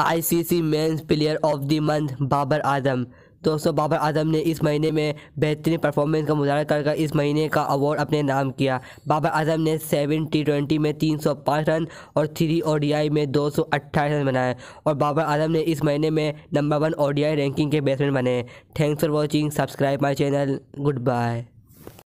ICC men's player of the month Babar Azam दोस्तों बाबर आजम ने इस महीने में बेहतरीन परफॉर्मेंस का मुजाहरा कर, इस महीने का अवार्ड अपने नाम किया बाबर आजम ने सेवन टी ट्वेंटी में तीन सौ पाँच रन और थ्री आई में दो सौ अट्ठाईस रन बनाए और बाबर आजम ने इस महीने में नंबर वन आई रैंकिंग के बैट्समैन बने thanks for watching subscribe my channel good bye